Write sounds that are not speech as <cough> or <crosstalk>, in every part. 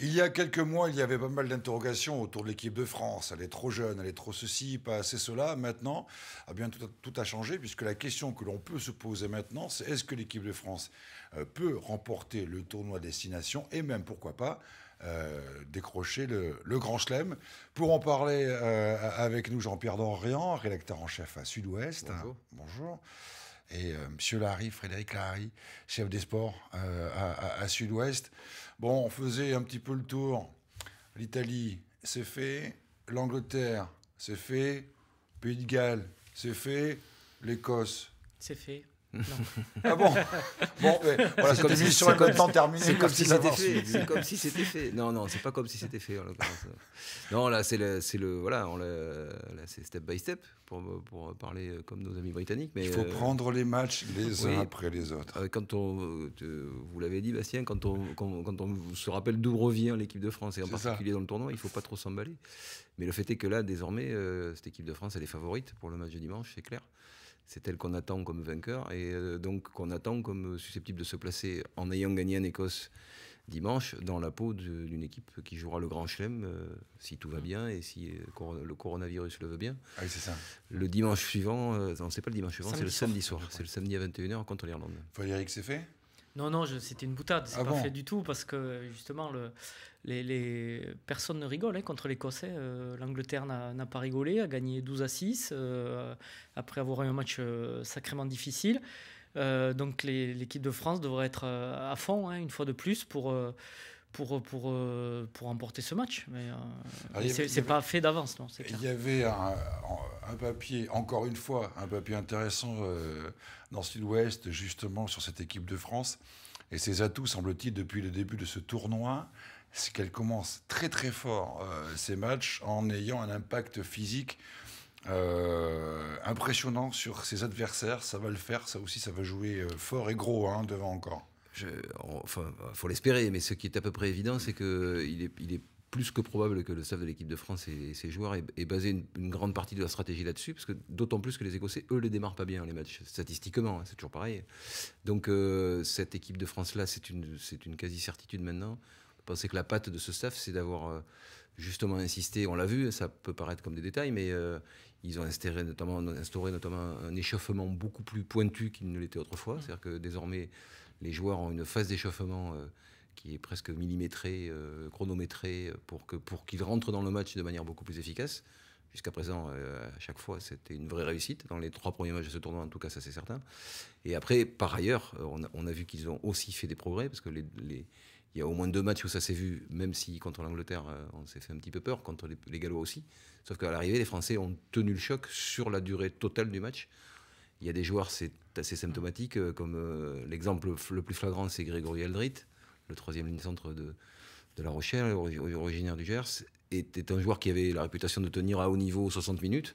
Il y a quelques mois, il y avait pas mal d'interrogations autour de l'équipe de France. Elle est trop jeune, elle est trop ceci, pas assez cela. Maintenant, ah bien, tout, a, changé puisque la question que l'on peut se poser maintenant, c'est est-ce que l'équipe de France euh, peut remporter le tournoi destination et même, pourquoi pas, euh, décrocher le, Grand Chelem. Pour en parler euh, avec nous, Jean-Pierre Dorian, rédacteur en chef à Sud-Ouest. Bonjour. Bonjour et euh, Monsieur Larry, Frédéric Larry, chef des sports euh, à, à Sud-Ouest. Bon, on faisait un petit peu le tour. L'Italie, c'est fait. L'Angleterre, c'est fait. Pays de Galles, c'est fait. L'Écosse, c'est fait. <laughs> ah bon Bon, mais, voilà, si, C'est comme si c'était fait. C'est comme si c'était fait. Non, non, c'est pas comme si c'était fait. non, là, c'est le, voilà, c'est step by step pour, pour parler euh, comme nos amis britanniques. Mais il faut euh, prendre les matchs les uns après les autres. Euh, quand on, vous l'avez dit, Bastien, quand on, quand, on se rappelle d'où revient l'équipe de France et en particulier dans le tournoi, il faut pas trop s'emballer. Mais le fait est que là, désormais, cette équipe de France, elle est favorite pour le match de dimanche, c'est clair c'est elle qu'on attend comme vainqueur et euh, donc qu'on attend comme susceptible de se placer en ayant gagné en Écosse dimanche dans la peau d'une équipe qui jouera le Grand Chelem euh, si tout va bien et si euh, le coronavirus le veut bien. Ah c'est ça. Le dimanche suivant, c'est pas le dimanche suivant, c'est le samedi soir. C'est le samedi à 21h contre l'Irlande. Frédéric, c'est fait non, non, c'était une boutade, c'est ah pas fait du tout parce que justement, le, les, personnes ne rigolent hein, contre l'Écossais. Euh, L'Angleterre n'a pas rigolé, a gagné 12 à 6 euh, après avoir eu un match euh, sacrément difficile. donc l'équipe de France devrait être à fond hein, une fois de plus pour pour, pour, euh, pour emporter ce match. Mais, euh, ah, c'est pas fait d'avance. Il y avait un, un, papier, encore une fois, un papier intéressant euh, dans Sud-Ouest, justement, sur cette équipe de France. Et ses atouts, semble-t-il, depuis le début de ce tournoi, c'est qu'elle commence très très fort ces ses matchs en ayant un impact physique impressionnant sur ses adversaires. Ça va le faire, ça aussi, ça va jouer fort et gros hein, devant encore je, enfin, faut l'espérer, mais ce qui est à peu près évident, c'est qu'il est, il est plus que probable que le staff de l'équipe de France et, ses joueurs aient, basé une, grande partie de la stratégie là-dessus, parce que d'autant plus que les Écossais, eux, les démarrent pas bien les matchs statistiquement, hein, c'est toujours pareil. Donc euh, cette équipe de France là, c'est une, c'est une quasi certitude maintenant. penser que la patte de ce staff, c'est d'avoir euh, justement insisté. On l'a vu, ça peut paraître comme des détails, mais euh, ils ont instauré notamment, instauré notamment un échauffement beaucoup plus pointu qu'il ne l'était autrefois. Mmh. C'est-à-dire que désormais les joueurs ont une phase d'échauffement euh, qui est presque millimétrée, euh, chronométrée, pour qu'ils pour rentrent dans le match de manière beaucoup plus efficace. Jusqu'à présent, euh, à chaque fois, c'était une vraie réussite. Dans les trois premiers matchs de ce tournoi, en tout cas, ça c'est certain. Et après, par ailleurs, on a, vu qu'ils ont aussi fait des progrès, parce que il y a au moins deux matchs où ça s'est vu, même si contre l'Angleterre, on s'est fait un petit peu peur, contre les, les Gallois aussi. Sauf qu'à l'arrivée, les Français ont tenu le choc sur la durée totale du match. Il y a des joueurs, c'est assez symptomatique, euh, comme euh, l'exemple le plus flagrant, c'est Grégory Eldrit, le troisième ligne centre de, de La Rochelle, originaire du Gers, était un joueur qui avait la réputation de tenir à haut niveau 60 minutes.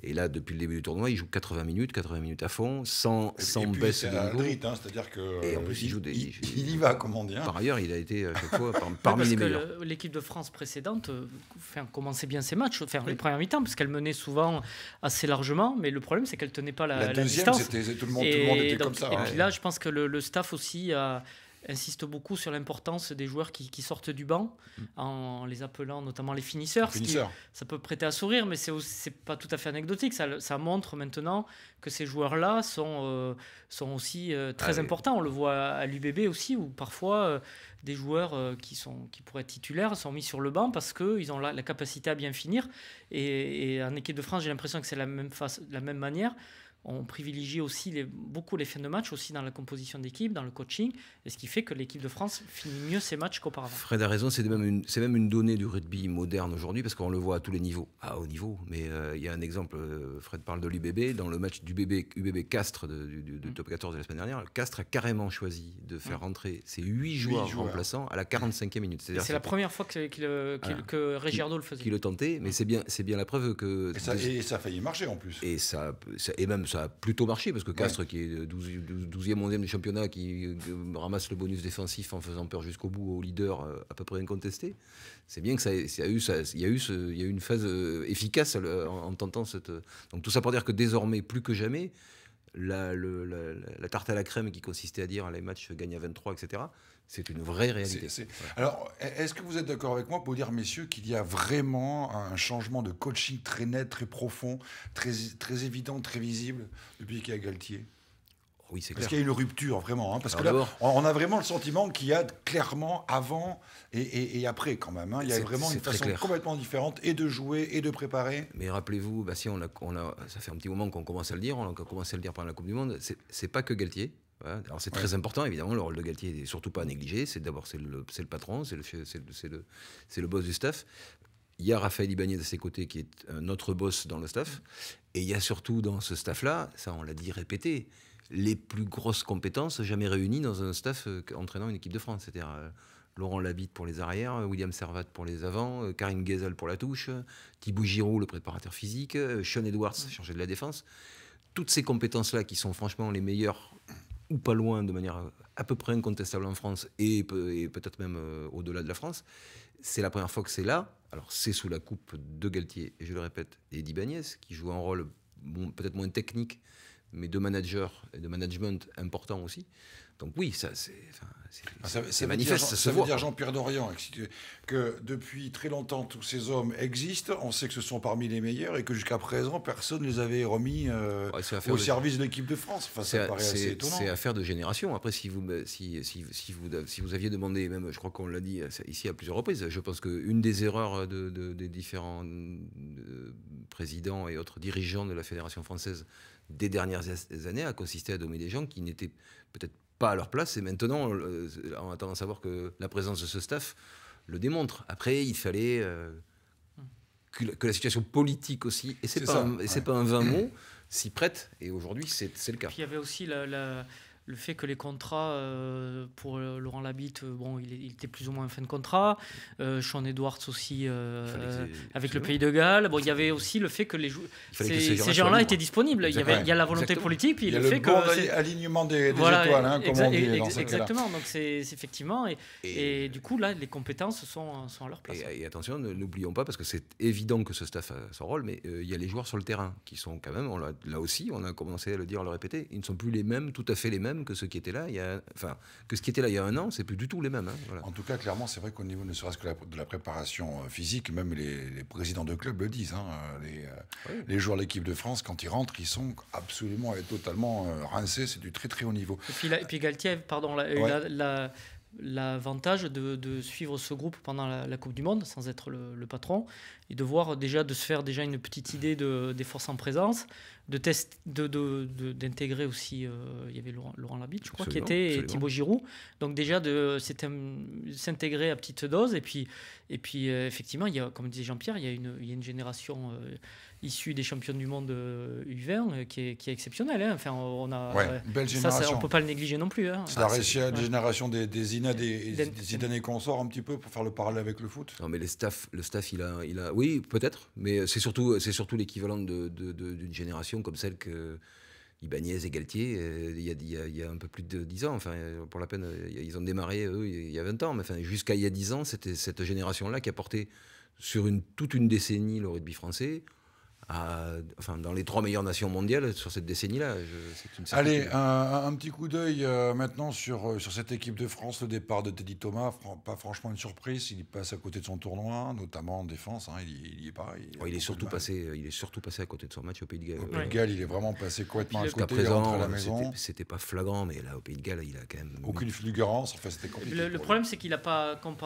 Et là, depuis le début du tournoi, il joue 80 minutes, 80 minutes à fond, sans, sans et baisse de niveau. Hein, c'est-à-dire et en plus, il, joue il, y va, comment dire. Hein. Par ailleurs, il a été à chaque fois parmi <laughs> parmi parce que L'équipe de France précédente euh, enfin, commençait bien ses matchs, enfin, les premières mi-temps, parce qu'elle menait souvent assez largement, mais le problème, c'est qu'elle tenait pas la, la, deuxième, Tout le monde, tout le monde était comme ça. Et hein. puis là, je pense que le, le staff aussi a insiste beaucoup sur l'importance des joueurs qui, sortent du banc mm. en les appelant notamment les finisseurs. ça peut prêter à sourire, mais c'est pas tout à fait anecdotique. Ça, montre maintenant que ces joueurs-là sont, euh, sont aussi euh, très ah importants. On le voit à l'UBB aussi, où parfois euh, des joueurs qui, sont, qui pourraient être titulaires sont mis sur le banc parce qu'ils ont la, capacité à bien finir. Et, en équipe de France, j'ai l'impression que c'est la, même face, la même manière on privilégie aussi les, beaucoup les fins de match, aussi dans la composition d'équipe, dans le coaching, et ce qui fait que l'équipe de France finit mieux ses matchs qu'auparavant. Fred a raison, c'est même, même, une donnée du rugby moderne aujourd'hui, parce qu'on le voit à tous les niveaux, à ah, haut niveau. Mais euh, il y a un exemple, euh, Fred parle de l'UBB, dans le match du bébé, UBB Castres de, du, mm. top 14 de la semaine dernière, Castre a carrément choisi de faire mm. rentrer ses 8 joueurs, remplaçants à la 45e minute. C'est la première fois que, qu euh, que le faisait. Qui le tentait, mais c'est bien, bien la preuve que... Et ça, ça, a failli marcher en plus. Et, ça, et même plutôt marché parce que Castres, qui est 12, e 11e du championnat, qui euh, ramasse le bonus défensif en faisant peur jusqu'au bout au leader euh, à peu près incontesté, c'est bien que ça, a eu, ça, il y a eu, y une phase euh, efficace en, tentant cette. Donc tout ça pour dire que désormais, plus que jamais, la, la tarte à la crème qui consistait à dire les matchs gagnent à 23, etc. C'est une vraie réalité. Alors, est-ce que vous êtes d'accord avec moi pour dire, messieurs, qu'il y a vraiment un changement de coaching très net, très profond, très, très évident, très visible depuis qu'il y a Galtier oui, c'est clair. Parce qu'il y a une rupture, vraiment. Hein, parce que là, on a vraiment le sentiment qu'il y a clairement avant et, après, quand même. Hein. il y a vraiment une façon complètement différente et de jouer et de préparer. Mais rappelez-vous, bah si on a, a, ça fait un petit moment qu'on commence à le dire, on a commencé à le dire pendant la Coupe du Monde, c'est pas que Galtier, alors c'est très important, évidemment, le rôle de Galtier n'est surtout pas négligé C'est d'abord c'est le, patron, c'est le, le, le, boss du staff. Il y a Raphaël Ibanier de ses côtés qui est notre boss dans le staff. Et il y a surtout dans ce staff-là, ça on l'a dit répété, les plus grosses compétences jamais réunies dans un staff euh, entraînant une équipe de France. C'est-à-dire euh, Laurent Labitte pour les arrières, euh, William Servat pour les avants, Karim Ghezal pour la touche, Thibaut Giroud, le préparateur physique, Sean Edwards, chargé de la défense. Toutes ces compétences-là qui sont franchement les meilleures ou pas loin de manière à peu près incontestable en France et, peut-être même euh, au-delà de la France. C'est la première fois que c'est là. Alors c'est sous la coupe de Galtier, et je le répète, et d'Ibanez, qui joue un rôle bon, peut-être moins technique, mais de manager et de management important aussi. Donc oui, ça c'est c'est manifeste, ah, ça, veut dire Jean-Pierre Dorian que depuis très longtemps tous ces hommes existent. On sait que ce sont parmi les meilleurs et que jusqu'à présent personne ne les avait remis euh, au service de l'équipe de France. Enfin, ça paraît assez étonnant. C'est affaire de génération. Après, si vous si, si, vous si vous aviez demandé, même je crois qu'on l'a dit euh, ici à plusieurs reprises, je pense qu'une des erreurs des différents euh, présidents et autres dirigeants de la fédération française des dernières années a consisté à nommer des gens qui n'étaient peut-être pas à leur place. Et maintenant, euh, en attendant de savoir que la présence de ce staff le démontre. Après, il fallait euh, que, la, situation politique aussi, et c'est pas, pas un vain mot, s'y prête. Et aujourd'hui, c'est le cas. Puis il y avait aussi la le fait que les contrats euh, pour euh, Laurent Labitte, euh, bon, il, était plus ou moins en fin de contrat. Sean Edwards aussi avec le Pays de Galles. Bon, il y avait aussi le fait que les ces, gens-là étaient disponibles. Il y, avait, il y a la volonté politique, puis il y a le, fait bon alignement des, étoiles, hein, comme on dit Exactement. Donc c'est effectivement et, et, du coup là, les compétences sont, sont à leur place. Et, attention, n'oublions pas parce que c'est évident que ce staff a son rôle, mais il y a les joueurs sur le terrain qui sont quand même, on là aussi, on a commencé à le dire, à le répéter, ils ne sont plus les mêmes, tout à fait les mêmes que ceux qui étaient là il y a, enfin, que ce qui était là il y a un an, c'est plus du tout les mêmes. Hein, en tout cas, clairement, c'est vrai qu'au niveau ne serait-ce que de la préparation euh, physique, même les, présidents de club le disent. Hein, euh, les, euh, les, joueurs de l'équipe de France, quand ils rentrent, ils sont absolument et totalement rincés. C'est du très très haut niveau. Et puis, Galtier, pardon, la, l'avantage de, suivre ce groupe pendant la, Coupe du Monde, sans être le, patron, et de voir déjà, de se faire déjà une petite idée de, des forces en présence, de test, d'intégrer de, de, aussi, euh, il y avait Laurent, Laurent je crois, qui était, et Thibaut Giroud. Donc déjà, de s'intégrer à petite dose. Et puis, et puis euh, effectivement, il y a, comme disait Jean-Pierre, il, il, y a une génération euh, issue des champions du monde U20 qui, est, qui est exceptionnelle. Hein. Enfin, on a, belle ça, ça, on ne peut pas le négliger non plus. Hein. C'est la ah, génération des, des des, des consorts un petit peu pour faire le parallèle avec le foot. Non, mais les staff, le staff, il a, il a oui, peut-être, mais c'est surtout, surtout l'équivalent d'une génération comme celle que Ibanez et Galtier, euh, il y, a, il, y a, un peu plus de 10 ans, enfin, pour la peine, euh, ils ont démarré, eux, il y a 20 ans, mais enfin, jusqu'à il y a 10 ans, c'était cette génération-là qui a porté sur une, toute une décennie le rugby français, enfin, dans les trois meilleures nations mondiales sur cette décennie-là. Allez, un, petit coup d'œil euh, maintenant sur, euh, sur cette équipe de France. Le départ de Teddy Thomas, pas franchement une surprise. Il passe à côté de son tournoi, notamment en défense. Hein, il, il, est oh, est surtout passé, euh, il est surtout passé à côté de son match au Pays de Galles. Au Pays de Galles, il est vraiment passé complètement à côté. présent, à la maison. C'était pas flagrant, mais là, au Pays de Galles, il a quand même aucune fulgurance. Enfin, c'était compliqué. Le, problème, c'est qu'il n'a pas compris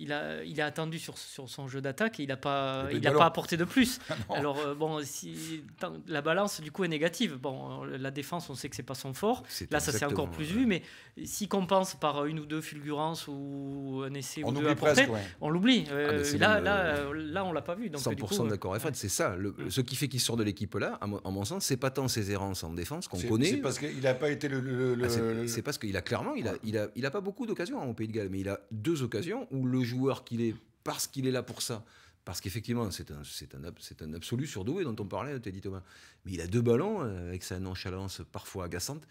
il a, il a attendu sur, son jeu d'attaque et il n'a pas, eh ben, il pas apporté de plus. <laughs> Ah Alors, euh, bon, si, la balance, du coup, est négative. Bon, euh, la défense, on sait que c'est pas son fort. Là, ça s'est encore plus vu, mais s'il compense par une ou deux fulgurances ou un essai ou deux apportés, on l'oublie. Ah, euh, là, là, ne là, on l'a pas vu. Donc, 100% d'accord. Fred, c'est ça. Ce qui fait qu'il sort de l'équipe là, à mon, mon sens, c'est pas tant ses errances en défense qu'on connaît. C'est parce qu'il n'a pas été ah, le. c'est parce qu'il a clairement, il a, il a, il a, pas beaucoup d'occasions au Pays de Galles, mais il a deux occasions où le joueur qu'il est, parce qu'il est là pour ça. Parce qu'effectivement, c'est un, un, un, absolu surdoué dont on parlait, Teddy Thomas. Mais il a deux ballons, euh, avec sa nonchalance parfois agaçante,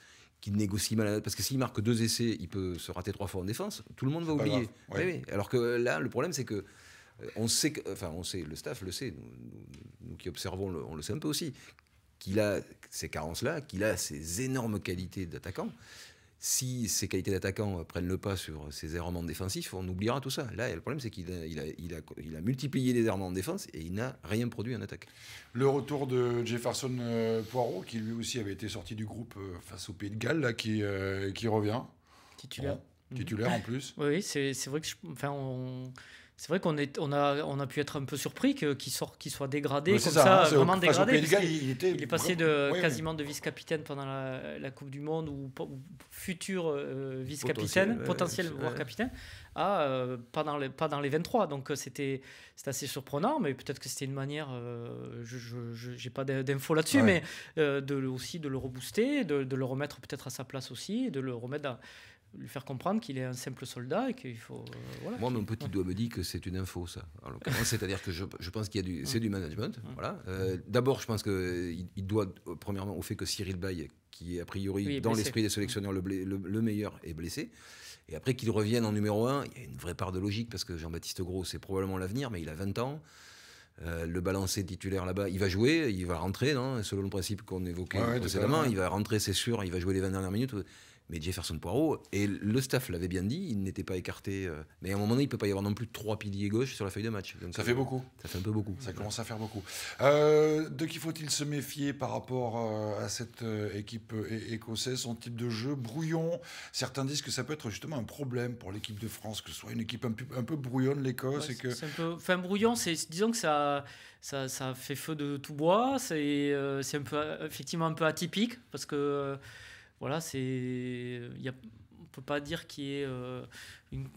qu'il négocie mal. Parce que s'il marque deux essais, il peut se rater trois fois en défense. Tout le monde va oublier. Alors que là, le problème, c'est que euh, on sait, que, enfin, on sait, le staff le sait, nous, qui observons, on le sait un peu aussi, qu'il a ces carences-là, qu'il a ces énormes qualités d'attaquant, si ses qualités d'attaquant euh, prennent le pas sur ses euh, errements défensifs, on oubliera tout ça. Là, le problème, c'est qu'il a, il a, il a, multiplié les errements en défense et il n'a rien produit en attaque. Le retour de Jefferson euh, Poirot, qui lui aussi avait été sorti du groupe face au Pays de Galles, là, qui, qui revient. Titulaire. titulaire mhm. en plus. Oui, c'est vrai que je, enfin, on c'est vrai qu'on est, on a, on a pu être un peu surpris que, qu'il, soit dégradé comme ça, hein, vraiment dégradé. il, était il, est passé de, quasiment de vice-capitaine pendant la, Coupe du Monde ou, futur euh, vice-capitaine, potentiel, voire capitaine, à euh, pas, dans les, pas dans les 23. Donc euh, c'était, assez surprenant, mais peut-être que c'était une manière, je n'ai pas d'infos là-dessus, mais de, aussi de le rebooster, de, de le remettre peut-être à sa place aussi, de le remettre à lui faire comprendre qu'il est un simple soldat et qu'il faut. Euh, Moi, mon petit doigt me dit que c'est une info, ça. <laughs> C'est-à-dire que je, pense qu'il y a du, c'est du management. Voilà. Euh, d'abord, je pense qu'il il doit, euh, premièrement, au fait que Cyril Bay, qui est a priori dans l'esprit des sélectionneurs le, le, meilleur, est blessé. Et après qu'il revienne en numéro 1, il y a une vraie part de logique parce que Jean-Baptiste Gros, c'est probablement l'avenir, mais il a 20 ans. le balancé titulaire là-bas, il va jouer, il va rentrer, selon le principe qu'on évoquait précédemment, il va rentrer, c'est sûr, il va jouer les 20 dernières minutes. Mais Jefferson Poirot, et le staff l'avait bien dit, il n'était pas écarté. Euh, mais à un moment donné, il ne peut pas y avoir non plus trois piliers gauche sur la feuille de match. ça fait euh, beaucoup. Ça fait un peu beaucoup. Ça commence à faire beaucoup. Euh, de qui faut-il se méfier par rapport à cette équipe écossaise, son type de jeu brouillon Certains disent que ça peut être justement un problème pour l'équipe de France, que ce soit une équipe un peu, brouillonne, l'Écosse. que... Un peu... Enfin, brouillon, c'est disons que ça, ça, fait feu de tout bois. C'est un peu, effectivement un peu atypique parce que voilà, c'est. Il y a on peut pas dire qu'il y ait euh, une,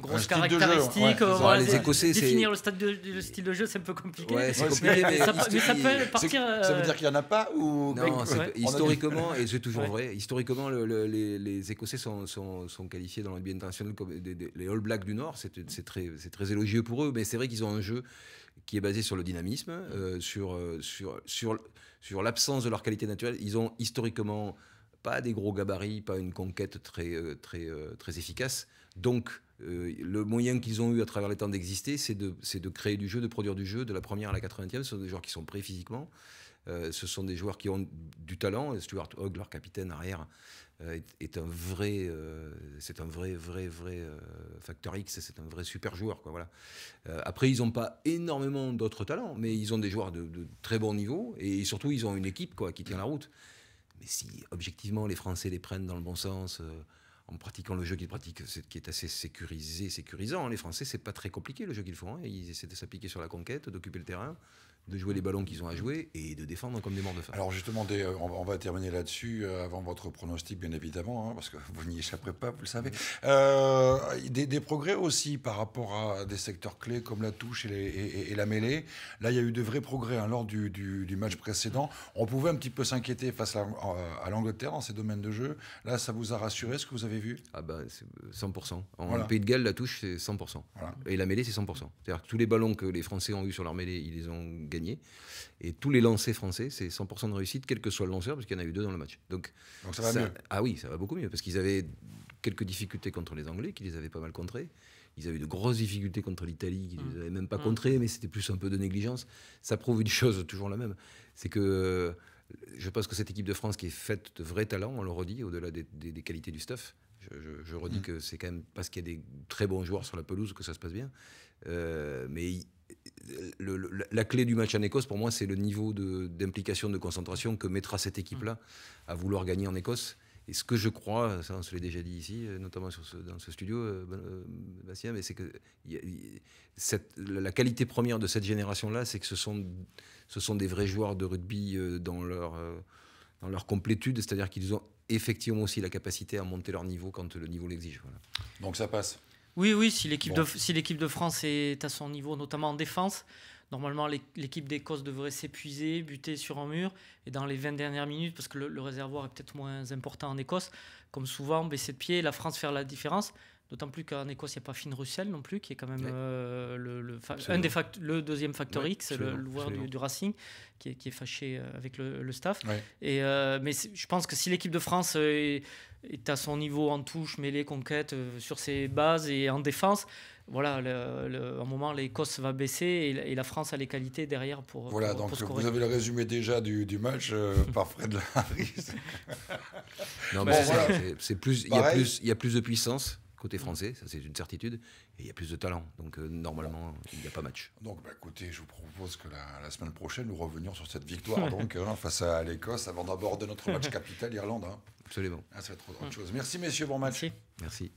grosse caractéristique. Euh, définir le, stade style de jeu, c'est un peu compliqué. compliqué mais, ça, peut partir. Euh, ça veut dire qu'il n'y en a pas ou non, ben, historiquement et c'est toujours vrai. Historiquement, les, Écossais sont, sont, sont qualifiés dans l'NBA international comme les All Blacks du Nord. C'est très, très élogieux pour eux, mais c'est vrai qu'ils ont un jeu qui est basé sur le dynamisme, sur, sur, sur, sur l'absence de leur qualité naturelle. Ils ont historiquement pas des gros gabarits, pas une conquête très, euh, très, euh, très efficace. Donc, euh, le moyen qu'ils ont eu à travers les temps d'exister, c'est de, créer du jeu, de produire du jeu, de la première à la 80e. Ce sont des joueurs qui sont prêts physiquement. ce sont des joueurs qui ont du talent. Stuart Hogg, leur capitaine arrière, est, un vrai, c'est un vrai, vrai, vrai facteur X. C'est un vrai super joueur. voilà. après, ils n'ont pas énormément d'autres talents, mais ils ont des joueurs de, très bon niveau et surtout, ils ont une équipe qui tient la route si objectivement les Français les prennent dans le bon sens, euh, en pratiquant le jeu qu'ils pratiquent, qui est assez sécurisé, sécurisant, hein, les Français, c'est pas très compliqué le jeu qu'ils font. Hein. ils essaient de s'appliquer sur la conquête, d'occuper le terrain, de jouer les ballons qu'ils ont à jouer et de défendre comme des morts de faim. Alors justement, euh, on, va terminer là-dessus euh, avant votre pronostic, bien évidemment, hein, parce que <laughs> vous n'y échapperez pas, vous le savez. Euh, des, progrès aussi par rapport à des secteurs clés comme la touche et, la mêlée. Là, il y a eu de vrais progrès hein, lors du, match précédent. On pouvait un petit peu s'inquiéter face à, l'Angleterre dans ces domaines de jeu. Là, ça vous a rassuré ce que vous avez vu Ah ben, c'est 100%. En Pays de Galles, la touche, c'est 100%. Et la mêlée, c'est 100%. C'est-à-dire que tous les ballons que les Français ont eu sur leur mêlée, ils les ont gagner. Et tous les lancers français, c'est 100% de réussite, quel que soit le lanceur, parce qu'il y en a eu deux dans le match. Donc, ça va mieux. Ah oui, ça va beaucoup mieux, parce qu'ils avaient quelques difficultés contre les Anglais, qui les avaient pas mal contrés. Ils avaient de grosses difficultés contre l'Italie, qui ne les mm. avaient même pas mm. contrés, mais c'était plus un peu de négligence. Ça prouve une <laughs> chose, toujours la même, c'est que euh, je pense que cette équipe de France qui est faite de vrais talents, on le redit, au-delà des, qualités du stuff, je, redis mm. que c'est quand même parce qu'il y a des très bons joueurs sur la pelouse que ça se passe bien. Euh, mais la clé du match en Écosse, pour moi, c'est le niveau d'implication, de, concentration que mettra cette équipe-là mm. à vouloir gagner en Écosse. Et ce que je crois, ça on se l'est déjà dit ici, euh, notamment dans ce studio, euh, ben, euh, Bastien, mais c'est que la qualité première de cette génération-là, c'est que ce sont, des vrais joueurs de rugby dans leur, complétude, c'est-à-dire qu'ils ont effectivement aussi la capacité à monter leur niveau quand le niveau l'exige. Donc ça passe oui, oui, si l'équipe de, si de France est à son niveau, notamment en défense, normalement l'équipe d'Écosse devrait s'épuiser, buter sur un mur, et dans les 20 dernières minutes, parce que le, le réservoir est peut-être moins important en Écosse, comme souvent, baisser de pied, la France faire la différence. D'autant plus qu'en Écosse, il n'y a pas Finn Russell non plus, qui est quand même euh, le, un des le deuxième facteur X, le, joueur du, Racing, qui est, qui est, fâché euh, avec le, staff. Et, euh, mais je pense que si l'équipe de France est, à son niveau en touche, mêlée, conquête, sur ses bases et en défense, voilà, le, à un moment, l'Écosse va baisser et, la France a les qualités derrière pour. Voilà, donc vous avez le résumé déjà du, du match <laughs> par Fred Harris. non, mais c'est plus, il y plus, il y a plus de puissance côté français, ça c'est une certitude, et il y a plus de talent. Donc euh, normalement, il n'y a pas match. Donc bah, écoutez, je vous propose que la, semaine prochaine, nous revenions sur cette victoire donc, <laughs> hein, face à l'Écosse avant d'aborder notre match capital Irlande. Hein. Absolument. Ah, ça va être chose. Merci messieurs, bon match. Merci.